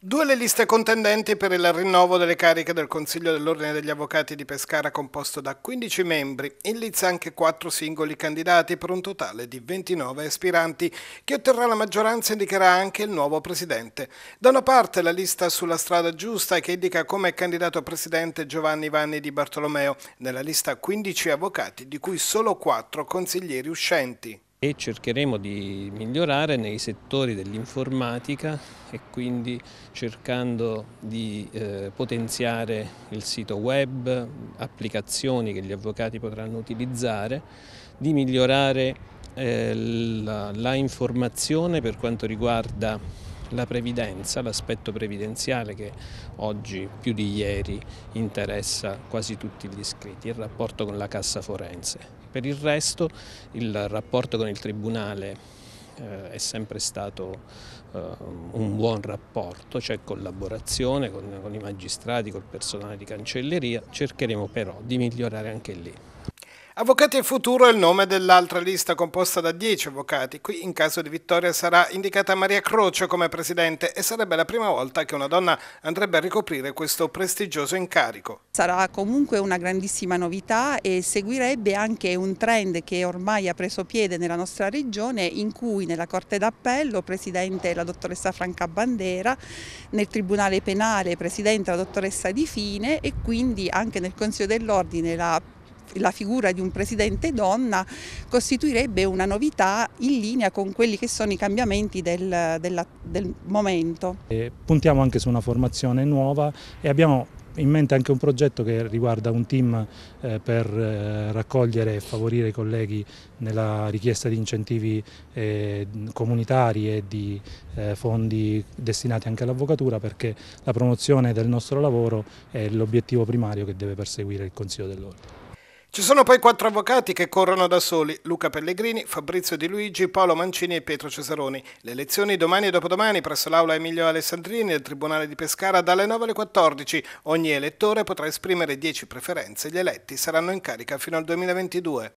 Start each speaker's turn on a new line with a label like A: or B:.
A: Due le liste contendenti per il rinnovo delle cariche del Consiglio dell'Ordine degli Avvocati di Pescara composto da 15 membri, in lizza anche quattro singoli candidati per un totale di 29 aspiranti. Chi otterrà la maggioranza indicherà anche il nuovo presidente. Da una parte la lista sulla strada giusta che indica come candidato presidente Giovanni Vanni di Bartolomeo, nella lista 15 avvocati di cui solo quattro consiglieri
B: uscenti e cercheremo di migliorare nei settori dell'informatica e quindi cercando di eh, potenziare il sito web, applicazioni che gli avvocati potranno utilizzare, di migliorare eh, la, la informazione per quanto riguarda la previdenza, l'aspetto previdenziale che oggi più di ieri interessa quasi tutti gli iscritti, il rapporto con la cassa forense. Per il resto il rapporto con il Tribunale eh, è sempre stato eh, un buon rapporto, c'è cioè collaborazione con, con i magistrati, col personale di cancelleria, cercheremo però di migliorare anche lì.
A: Avvocati in futuro è il nome dell'altra lista composta da 10 avvocati. Qui in caso di vittoria sarà indicata Maria Croce come presidente e sarebbe la prima volta che una donna andrebbe a ricoprire questo prestigioso incarico.
C: Sarà comunque una grandissima novità e seguirebbe anche un trend che ormai ha preso piede nella nostra regione in cui nella Corte d'Appello presidente la dottoressa Franca Bandera, nel Tribunale Penale presidente la dottoressa Di Fine e quindi anche nel Consiglio dell'Ordine la la figura di un presidente donna costituirebbe una novità in linea con quelli che sono i cambiamenti del, della, del momento.
D: E puntiamo anche su una formazione nuova e abbiamo in mente anche un progetto che riguarda un team eh, per eh, raccogliere e favorire i colleghi nella richiesta di incentivi eh, comunitari e di eh, fondi destinati anche all'avvocatura perché la promozione del nostro lavoro è l'obiettivo primario che deve perseguire il Consiglio dell'Ordine.
A: Ci sono poi quattro avvocati che corrono da soli, Luca Pellegrini, Fabrizio Di Luigi, Paolo Mancini e Pietro Cesaroni. Le elezioni domani e dopodomani presso l'Aula Emilio Alessandrini del Tribunale di Pescara dalle 9 alle 14. Ogni elettore potrà esprimere 10 preferenze, gli eletti saranno in carica fino al 2022.